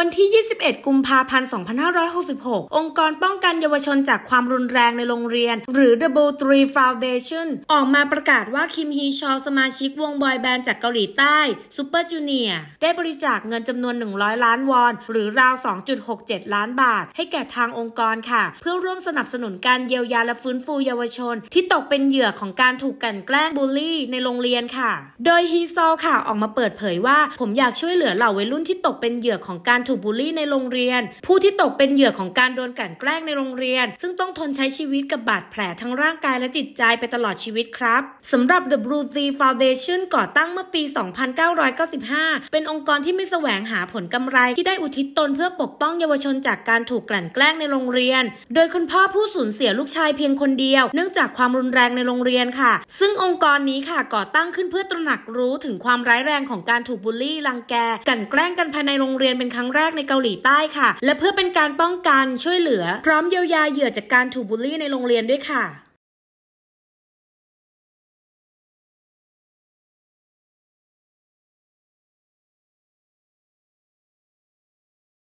วันที่ 21 กุมภาพันธ์2566 องค์กรป้องกันเยาวชนจากความรุนแรงในโรงเรียน หรือ Double Tree Foundation ออกมาประกาศว่า คิมฮีชอสมาชิกวงบอยแบนด์จากเกาหลีใต้ซูเปอร์จูเนียได้บริจาคเงินจำนวน 100 ล้านวอน หรือราว 2.67 ล้านบาท ให้แก่ทางองค์กรค่ะ เพื่อร่วมสนับสนุนการเยียวยาและฟื้นฟูเยาวชน ที่ตกเป็นเหยื่อของการถูกกันแกล้งบูลลี่ในโรงเรียนค่ะ โดยฮีซอค่ะ ออกมาเปิดเผยว่า ผมอยากช่วยเหลือเหล่าวัยรุ่นที่ตกเป็นเหยื่อของการถูกบูลลี่ในโรงเรียน ผู้ที่ตกเป็นเหยื่อของการโดนกลั่นแกล้งในโรงเรียน ซึ่งต้องทนใช้ชีวิตกับบาดแผลทั้งร่างกายและจิตใจไปตลอดชีวิตครับสำหรับ The Blue Sea Foundation ก่อตั้งเมื่อปี 2995 เป็นองค์กรที่ไม่แสวงหาผลกำไรที่ได้อุทิศตนเพื่อปกป้องเยาวชนจากการถูกกลั่นแกล้งในโรงเรียน โดยคุณพ่อผู้สูญเสียลูกชายเพียงคนเดียวเนื่องจากความรุนแรงในโรงเรียนค่ะ ซึ่งองค์กรนี้ค่ะก่อตั้งขึ้นเพื่อตระหนักรู้ถึงความร้ายแรงของการถูกบูลลี่รังแกกั่นแกล้งกันภายในโรงเรียนเป็นครั้งแรกในเกาหลีใต้ค่ะ และเพื่อเป็นการป้องกันช่วยเหลือ พร้อมเยียวยาเหยื่อจากการถูกบูลลี่ในโรงเรียนด้วยค่ะ